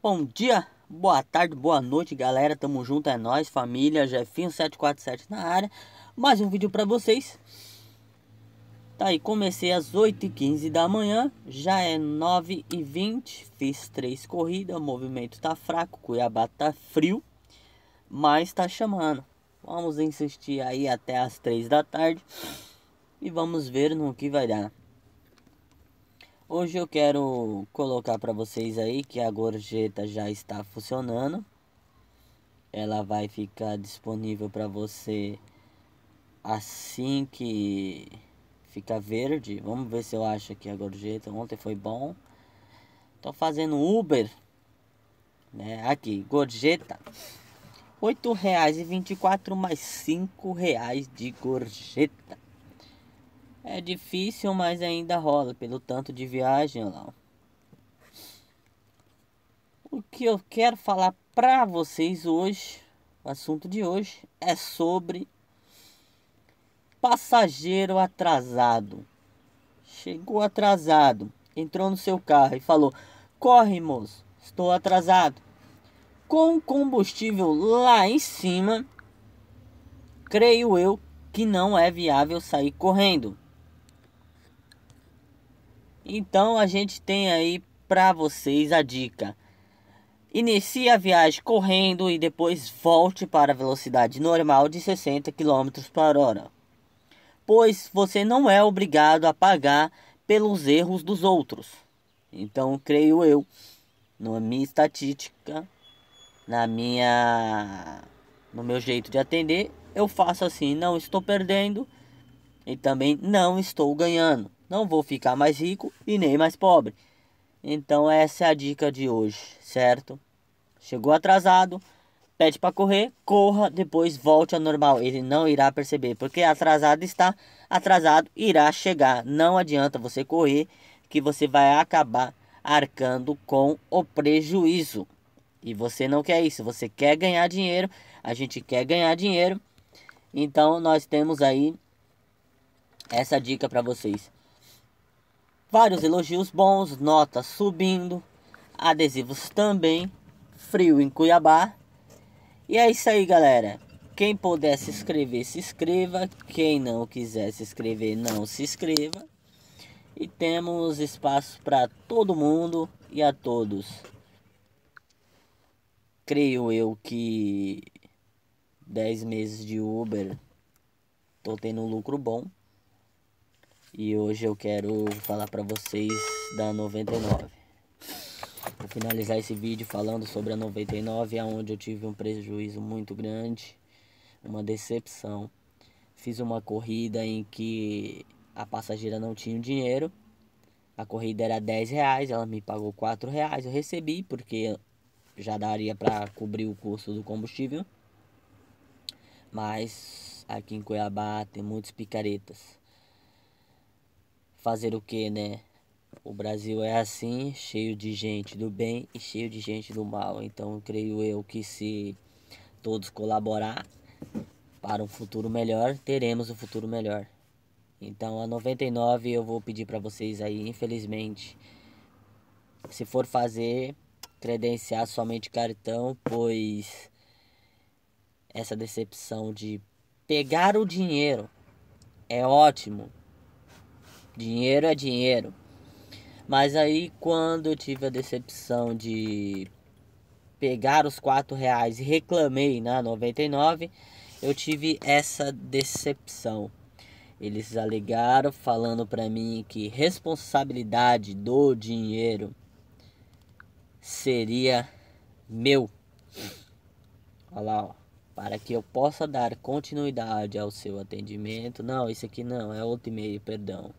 Bom dia, boa tarde, boa noite, galera. Tamo junto, é nós, família, Jefinho 747 na área. Mais um vídeo pra vocês. Tá aí, comecei às 8h15 da manhã, já é 9h20, fiz três corridas, o movimento tá fraco, Cuiabá tá frio, mas tá chamando. Vamos insistir aí até as 3 da tarde e vamos ver no que vai dar. Hoje eu quero colocar para vocês aí que a gorjeta já está funcionando. Ela vai ficar disponível para você assim que fica verde. Vamos ver se eu acho aqui a gorjeta. Ontem foi bom. Tô fazendo Uber. Né? Aqui, gorjeta. R$ 8,24 mais R$ reais de gorjeta. É difícil, mas ainda rola, pelo tanto de viagem lá. O que eu quero falar para vocês hoje, o assunto de hoje, é sobre passageiro atrasado. Chegou atrasado, entrou no seu carro e falou: Corre, moço, estou atrasado. Com combustível lá em cima, creio eu que não é viável sair correndo então a gente tem aí para vocês a dica. Inicie a viagem correndo e depois volte para a velocidade normal de 60 km por hora, pois você não é obrigado a pagar pelos erros dos outros. Então, creio eu, na minha estatística, na minha no meu jeito de atender, eu faço assim, não estou perdendo e também não estou ganhando. Não vou ficar mais rico e nem mais pobre. Então essa é a dica de hoje, certo? Chegou atrasado, pede para correr, corra, depois volte ao normal. Ele não irá perceber, porque atrasado está, atrasado irá chegar. Não adianta você correr, que você vai acabar arcando com o prejuízo. E você não quer isso, você quer ganhar dinheiro, a gente quer ganhar dinheiro. Então nós temos aí essa é dica para vocês. Vários elogios bons, notas subindo, adesivos também, frio em Cuiabá. E é isso aí, galera. Quem puder se inscrever, se inscreva. Quem não quiser se inscrever, não se inscreva. E temos espaço para todo mundo e a todos. Creio eu que 10 meses de Uber tô tendo um lucro bom. E hoje eu quero falar para vocês da 99. Vou finalizar esse vídeo falando sobre a 99, aonde eu tive um prejuízo muito grande, uma decepção. Fiz uma corrida em que a passageira não tinha dinheiro. A corrida era 10 reais, ela me pagou 4 reais, eu recebi porque já daria para cobrir o custo do combustível. Mas aqui em Cuiabá tem muitos picaretas fazer o que, né? O Brasil é assim, cheio de gente do bem e cheio de gente do mal. Então, creio eu que se todos colaborar para um futuro melhor, teremos um futuro melhor. Então, a 99 eu vou pedir para vocês aí, infelizmente, se for fazer, credenciar somente cartão, pois essa decepção de pegar o dinheiro é ótimo, Dinheiro é dinheiro. Mas aí quando eu tive a decepção de pegar os quatro reais e reclamei na 99, eu tive essa decepção. Eles alegaram falando para mim que responsabilidade do dinheiro seria meu. Olha lá, ó. Para que eu possa dar continuidade ao seu atendimento. Não, isso aqui não, é outro e-mail, perdão.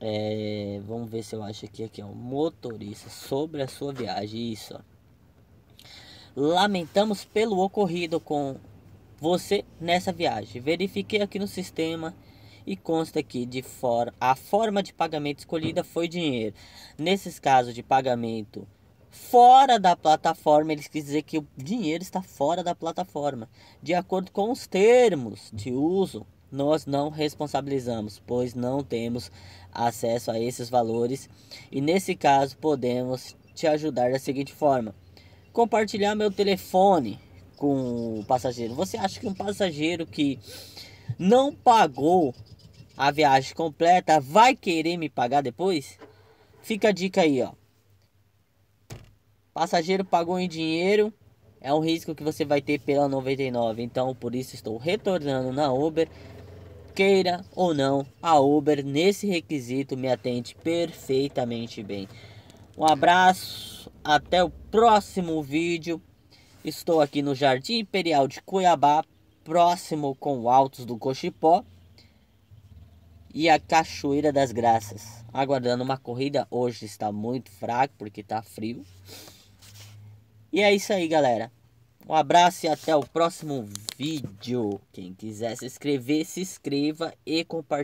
É, vamos ver se eu acho aqui, aqui, ó. Motorista, sobre a sua viagem, isso, ó. Lamentamos pelo ocorrido com você nessa viagem. Verifiquei aqui no sistema e consta que de fora a forma de pagamento escolhida foi dinheiro. Nesses casos de pagamento fora da plataforma, eles quis dizer que o dinheiro está fora da plataforma, de acordo com os termos de uso nós não responsabilizamos, pois não temos acesso a esses valores. E nesse caso, podemos te ajudar da seguinte forma: compartilhar meu telefone com o passageiro. Você acha que um passageiro que não pagou a viagem completa vai querer me pagar depois? Fica a dica aí, ó. Passageiro pagou em dinheiro, é um risco que você vai ter pela 99. Então, por isso estou retornando na Uber Queira ou não, a Uber nesse requisito me atende perfeitamente bem. Um abraço, até o próximo vídeo. Estou aqui no Jardim Imperial de Cuiabá, próximo com Altos do Cochipó e a Cachoeira das Graças. Aguardando uma corrida hoje, está muito fraco porque está frio. E é isso aí, galera. Um abraço e até o próximo vídeo. Quem quiser se inscrever, se inscreva e compartilhe.